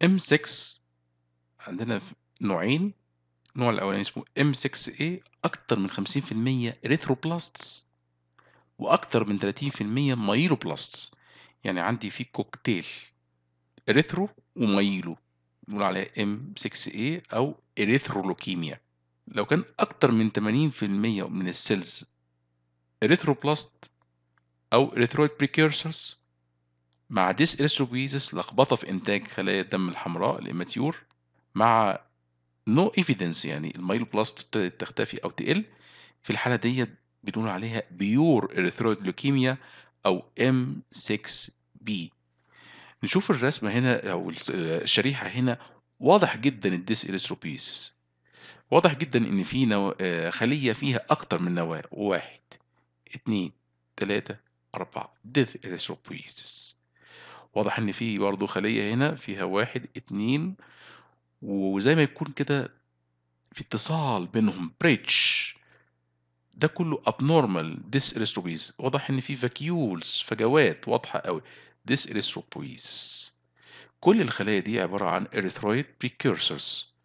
M6 عندنا نوعين النوع الأولاني اسمه M6A أكتر من 50% ريثروبلاستس وأكتر من 30% مايروبلاستس يعني عندي فيه كوكتيل ريثرو ومايلو بنقول عليها M6A أو إريثرولوكيميا لو كان أكتر من 80% من السيلز إريثروبلاست أو إريثرويد بريكيرسرز مع ديس إريثروبيزيس لخبطة في إنتاج خلايا الدم الحمراء الإماتيور مع نو no ايفيدنس يعني بلاست ابتدت تختفي أو تقل في الحالة ديت بنقول عليها بيور إريثرويد لوكيميا أو M6B نشوف الرسمة هنا أو الشريحة هنا واضح جدا الديس إريثروبيز واضح جدا إن في آه، خلية فيها أكتر من نواة واحد اتنين تلاتة أربعة ديث إريثروبيزيس واضح إن في برضه خلية هنا فيها واحد اتنين وزي ما يكون كده في اتصال بينهم بريتش ده كله abnormal ديسريستروبيز واضح ان في فاكيولز فجوات واضحه قوي ديسريستروبيز كل الخلايا دي عباره عن اريثرويد بريكيرسرز